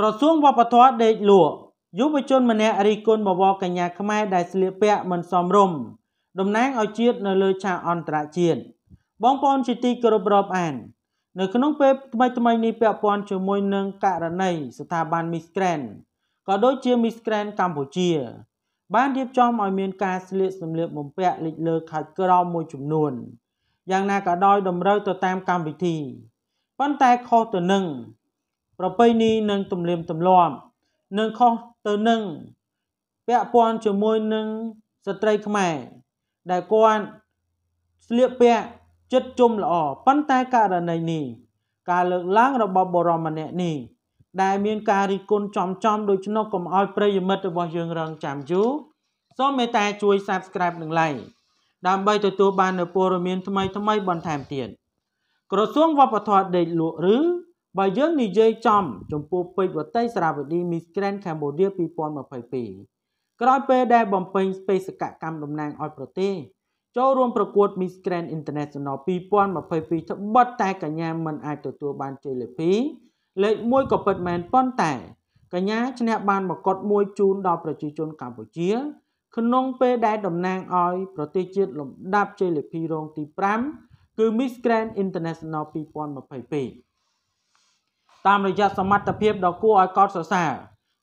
ក្រសួងវប្បធម៌ដេកលក់យុវជនម្នាក់រីគុណបវរកញ្ញាខ្មែរដែលស្លៀកពាក់មិនសមរម្យតំណាងឲ្យជាតិនៅលើឆាកអន្តរជាតិបងប្អូនជាទីគោរពរាប់អាននៅក្នុងពេលថ្មីថ្មីនេះពាក់ព័ន្ធជាមួយនឹងករណីស្ថាប័ន Miss Grand ក៏ដូចជា Miss Grand កម្ពុជា បានរៀបចំឲ្យមានការស្លៀកសម្លៀកបំពាក់លេចលើខោក្រោមមួយចំនួនយ៉ាងណាក៏ដោយតម្រូវទៅតាមកម្មវិធីប៉ុន្តែខុសទៅនឹងប្រពៃណីនិងទំនៀមទម្លាប់និងខុសទៅនឹងពាក់ព័ន្ធជាមួយនឹងស្ត្រីខ្មែរដែលគាត់ស្លៀកពាក់ចិត្តជុំល្អប៉ុន្តែករណីនេះ ការលើកឡើងរបស់បរមម្នាក់នេះដែលមានការរិះគន់ចំចំដូច្នោះកុំឲ្យប្រិយមិត្តរបស់យើងរងចាំយូរសូមមេត្តាជួយ Subscribe និង Like ដើម្បីទទួលបាននូវព័ត៌មានថ្មីៗបន្ថែមទៀតក្រសួងវប្បធម៌ដេកលក់ឬបើយើងនិយាយចំចំពោះពេជ្រវតីសារាវឌី Miss Grand Cambodia 2022ក្រោយពេលដែលបំពេញបេសកកម្មតំណាងឲ្យ ប្រទេសចូលរួមប្រកួត Miss Grand International 2022ត្បិតតែកញ្ញាមិនអាចទទួលបានជ័យលេខ2លេខ1ក៏ពិតមែនប៉ុន្តែកញ្ញាឈ្នះបានមកុដមួយជូនដល់ប្រជាជនកម្ពុជាក្នុងពេលដែលតំណាងឲ្យប្រទេសជាតិលំដាប់ជ័យលេខ2រងទី5គឺ Miss Grand International 2022តាមរយៈសមត្ថភាពដ៏គួរឲ្យកោតសរសើរ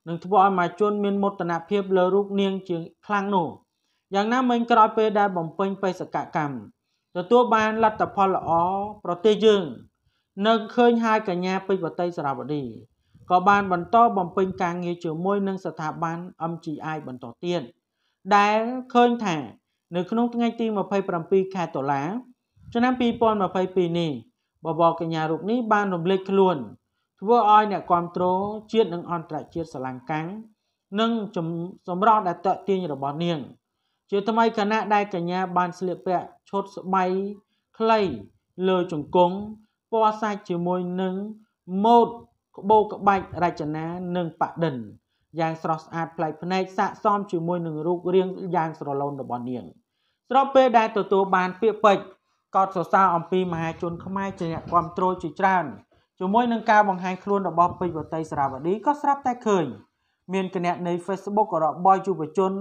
នឹងធ្វើឲ្យមហាជនមានមោទនភាពលើរូបនាងជាខ្លាំងនោះយ៉ាងណាមិញក្រោយពេលដែលបំពេញបេសកកម្មទទួលបានលទ្ធផលល្អប្រទេសយើងនៅឃើញហើយកញ្ញាពេជ្រវតីសារវតីក៏បានបន្តបំពេញការងារជាមួយនឹងស្ថាប័ន MGI បន្តទៀតដែលឃើញថានៅក្នុងថ្ងៃទី27ខែតុលាឆ្នាំ2022នេះបបកញ្ញារូបនេះបានរំលេចខ្លួនធ្វើឲ្យអ្នកគ្រប់គ្រងជាតិនិងអន្តរជាតិស្រឡាញ់កាំងនិងសម្រស់ដែលតក់ទាញរបស់នាង ជាថ្មីគណៈដែលកញ្ញាបានស្លៀកពាក់ឈុតស្បៃខ្លីលើជង្គង់ពណ៌សាច់ជាមួយនឹងម៉ូតក្បូរក្បាច់រចនានិងប៉ដិនយ៉ាងស្រស់ស្អាតប្លែកភ្នែកស័កសមជាមួយនឹងរូបរាងយ៉ាងស្រឡូនរបស់នាង ស្របពេលដែលទទួលបានពាក្យពេចន៍កោតសរសើរអំពីមហាជនខ្មែរជាអ្នកគ្រប់គ្រងជាច្រើនជាមួយនឹងការបង្ហាញខ្លួនរបស់ពេជ្រវតីសារាវឌីក៏ស្រាប់តែឃើញ មានគណនី Facebook របស់យុវជន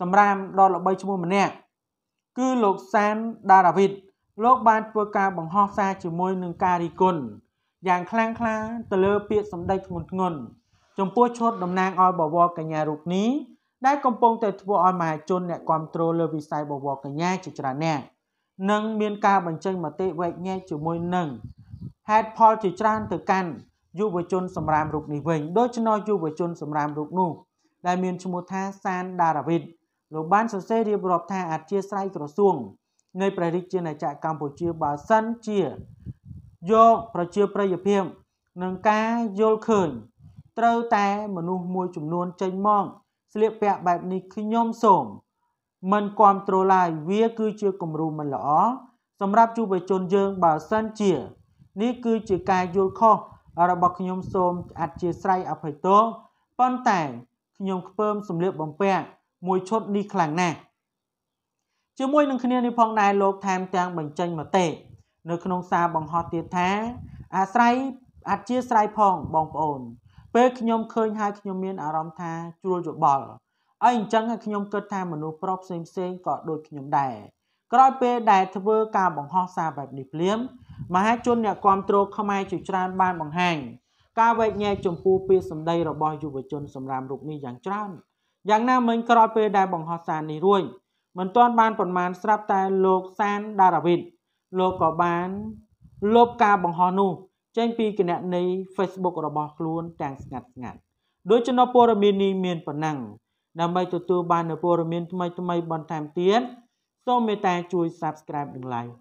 សម្រាមដល់ល្បីឈ្មោះម្នាក់គឺលោកសានដារ៉ាវីតលោកបានធ្វើការបង្ហោះសារជាមួយនឹងការរីគុណយ៉ាងខ្លាំងក្លាទៅលើពាក្យសម្ដីធ្ងន់ធ្ងរចំពោះឈុតតំណាងឲ្យបវរកញ្ញារូបនេះដែលកំពុងតែធ្វើឲ្យមហាជនអ្នកគ្រប់គ្រងលើវិស័យបវរកញ្ញាជាច្រើនអ្នកនិងមានការបញ្ចេញមតិវែកញែកជាមួយនឹងហេតុផលជាច្រើនទៅកាន់យុវជនសម្រាមរូបនេះវិញដូច្នោះយុវជនសម្រាមរូបនោះដែលមានឈ្មោះថាសានដារ៉ាវីតលោកបានសរសេររៀបរាប់ថាអធិស្ស្រ័យក្រសួងនៃព្រះរាជាណាចក្រកម្ពុជាបើសិនជាយកប្រជាប្រិយភាពនឹងការយល់ឃើញត្រូវតែមនុស្សមួយចំនួនចេញមកស្លៀកពាក់បែបនេះខ្ញុំសូមមិនគ្រប់គ្រងឡើយវាគឺជាគំរូមិនល្អសម្រាប់យុវជនយើងបើសិនជានេះគឺជាការយល់ខុសរបស់ខ្ញុំសូមអធិស្ឋានអភ័យទោសប៉ុន្តែខ្ញុំខ្ពើមសម្លៀកបំពាក់មួយឈុតនេះខ្លាំងណាស់ជាមួយ នឹងគ្នានេះផងដែរលោកថែមទាំងបញ្ចេញមតិនៅក្នុងសារបង្ហោះទៀតថា អាស្រ័យអធិស្ឋានផងបងប្អូន ពេលខ្ញុំឃើញហើយខ្ញុំមានអារម្មណ៍ថាជ្រួលយោបល់ហើយអញ្ចឹងខ្ញុំគិតថាមនុស្សប្រុសផ្សេងផ្សេងក៏ដូចខ្ញុំដែរក្រោយពេលដែលធ្វើការបង្ហោះសារបែបនេះភ្លាមមហាជនអ្នកគ្រប់គ្រងខ្មែរជាច្រើនបានបង្ហាញការវែកញែកចំពោះពាក្យសម្ដីរបស់យុវជនសម្រាមរូបនេះយ៉ាងច្រើនយ៉ាងណាមិញក្រោយពេលដែលបង្ហោះសារនេះរួចមិនទាន់បានប្រមាណស្រាប់តែលោកសានដារ៉ាវីតលោកក៏បានលុបការបង្ហោះនោះចេញពីគណនី Facebook របស់ខ្លួនទាំងស្ងាត់ស្ងាត់ដោយចំណព័រមីននេះមានប៉ុណ្ណឹងដើម្បីទទួលបាននូវព័ត៌មានថ្មីៗបន្ថែមទៀតសូមមេត្តាជួយ Subscribe និង Like